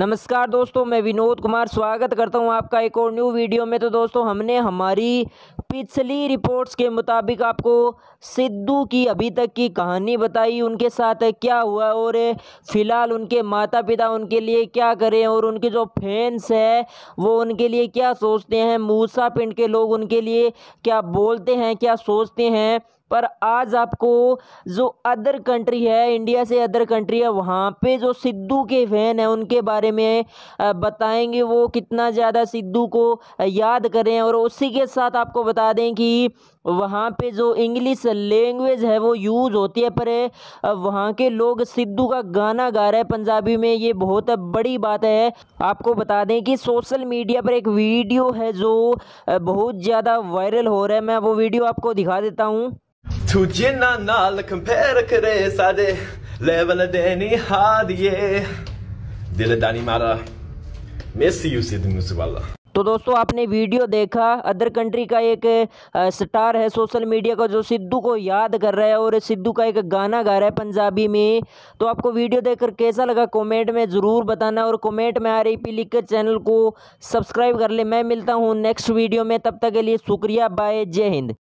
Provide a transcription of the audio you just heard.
नमस्कार दोस्तों मैं विनोद कुमार स्वागत करता हूं आपका एक और न्यू वीडियो में तो दोस्तों हमने हमारी पिछली रिपोर्ट्स के मुताबिक आपको सिद्धू की अभी तक की कहानी बताई उनके साथ क्या हुआ और फिलहाल उनके माता पिता उनके लिए क्या करें और उनके जो फैंस है वो उनके लिए क्या सोचते हैं मूसा पिंड के लोग उनके लिए क्या बोलते हैं क्या सोचते हैं पर आज आपको जो अदर कंट्री है इंडिया से अदर कंट्री है वहाँ पे जो सिद्धू के फैन हैं उनके बारे में बताएंगे वो कितना ज़्यादा सिद्धू को याद करें और उसी के साथ आपको बता दें कि वहाँ पे जो इंग्लिश लैंग्वेज है वो यूज़ होती है पर वहाँ के लोग सिद्धू का गाना गा रहे हैं पंजाबी में ये बहुत बड़ी बात है आपको बता दें कि सोशल मीडिया पर एक वीडियो है जो बहुत ज़्यादा वायरल हो रहा है मैं वो वीडियो आपको दिखा देता हूँ तुझिना नाल कंपेयर करे साडे लेवल देनी हारिए दिल दानी मारा मिस यू सिद्ध म्यूजिक वाला तो दोस्तों आपने वीडियो देखा अदर कंट्री का एक स्टार है सोशल मीडिया का जो सिद्धू को याद कर रहा है और सिद्धू का एक गाना गा रहा है पंजाबी में तो आपको वीडियो देखकर कैसा लगा कमेंट में ज़रूर बताना और कमेंट में आ रही पी लिखकर चैनल को सब्सक्राइब कर ले मैं मिलता हूँ नेक्स्ट वीडियो में तब तक के लिए शुक्रिया बाय जय हिंद